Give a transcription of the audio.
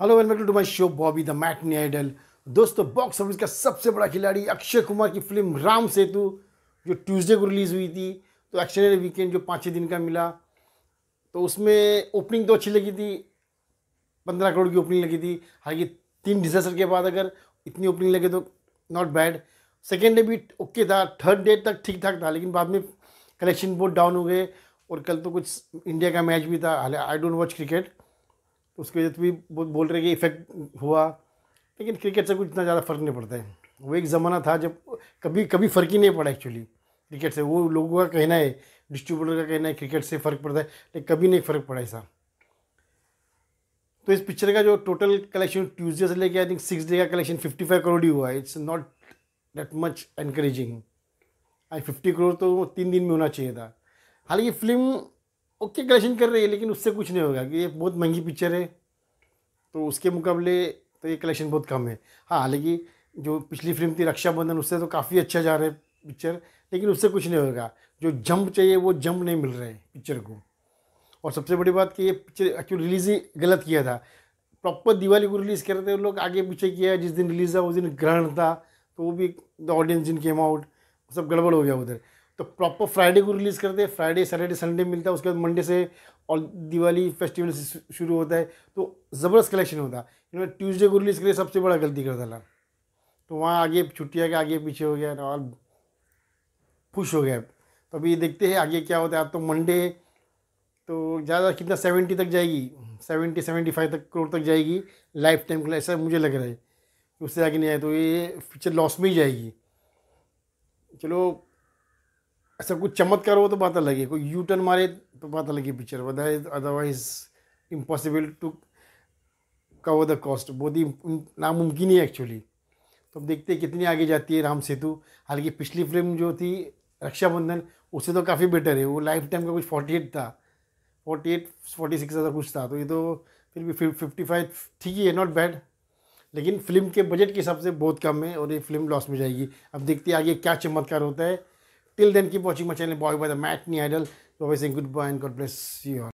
Hello welcome to my show Bobby the matinee idol दोस्तों box office का सबसे बड़ा खिलाड़ी अक्षय कुमार की फिल्म राम सेतु जो ट्यूसडे को रिलीज़ हुई थी तो ने वीकेंड जो पाँच छः दिन का मिला तो उसमें ओपनिंग तो अच्छी लगी थी पंद्रह करोड़ की ओपनिंग लगी थी हालांकि तीन डिजास्टर के बाद अगर इतनी ओपनिंग लगे तो नॉट बैड सेकेंड डे भी ओके था थर्ड डे तक ठीक ठाक था लेकिन बाद में कलेक्शन बहुत डाउन हो गए और कल तो कुछ इंडिया का मैच भी था आई डोंट वॉच क्रिकेट तो उसकी वजह से भी बोल रहे कि इफेक्ट हुआ लेकिन क्रिकेट से कुछ इतना ज़्यादा फ़र्क नहीं पड़ता है वो एक ज़माना था जब कभी कभी फ़र्क ही नहीं पड़ा एक्चुअली क्रिकेट से वो लोगों का कहना है डिस्ट्रीब्यूटर का कहना है क्रिकेट से फ़र्क पड़ता है लेकिन कभी नहीं फ़र्क पड़ा ऐसा तो इस पिक्चर का जो टोटल कलेक्शन ट्यूज़डे से लेके आई थिंक सिक्स डे का कलेक्शन फिफ्टी फाइव करोड़ ही हुआ है it's not that much encouraging I fifty crore तो तीन दिन में होना चाहिए था हालांकि फिल्म ओके कलेक्शन कर रही है लेकिन उससे कुछ नहीं होगा कि ये बहुत महंगी पिक्चर है तो उसके मुकाबले तो ये कलेक्शन बहुत कम है हाँ हालांकि जो पिछली फिल्म थी रक्षाबंधन उससे तो काफ़ी अच्छा जा रहा है पिक्चर लेकिन उससे कुछ नहीं होगा जो जंप चाहिए वो जंप नहीं मिल रहे पिक्चर को और सबसे बड़ी बात कि ये पिक्चर एक्चुअली रिलीज़ ही गलत किया था प्रॉपर दिवाली को रिलीज़ कर रहे थे लोग आगे पीछे किया जिस दिन रिलीज़ था उस दिन ग्रहण था तो वो भी द ऑडियंस जिन केम आउट सब गड़बड़ हो गया उधर तो प्रॉपर फ्राइडे को रिलीज़ करते हैं फ्राइडे सैटरडे संडे मिलता है उसके बाद मंडे से और दिवाली फेस्टिवल से शुरू होता है तो ज़बरदस्त कलेक्शन होता है इन्होंने ट्यूसडे को रिलीज़ करके सबसे बड़ा गलती कर डाला तो वहाँ आगे छुट्टियाँ के आगे पीछे हो गया और खुश हो गया तो अभी देखते हैं आगे क्या होता है तो मंडे तो ज़्यादा कितना सेवेंटी तक जाएगी सेवेंटी सेवेंटी फाइव तक करोड़ तक जाएगी लाइफ टाइम के ऐसा मुझे लग रहा है उससे आगे नहीं आए तो ये फ्यूचर लॉस में ही जाएगी चलो ऐसा कुछ चमत्कार हो तो बात अलग है कोई यू टर्न मारे तो बात अलग है picture otherwise impossible to cover the cost बहुत ही नामुमकिन है एक्चुअली तो अब देखते हैं कितनी आगे जाती है राम सेतु हालांकि पिछली फिल्म जो थी रक्षाबंधन उससे तो काफ़ी बेटर है वो लाइफ टाइम का कुछ फोर्टी एट था फोर्टी एट फोर्टी सिक्स हज़ार कुछ था तो ये तो फिर भी फिफ्टी फाइव ठीक ही है नॉट बैड लेकिन फिल्म के बजट के हिसाब से बहुत कम है और ये फिल्म लॉस में जाएगी अब देखते हैं आगे क्या चमत्कार होता है Till then, keep watching my channel, Boy by the Matt Needle. Always saying goodbye and God bless you all.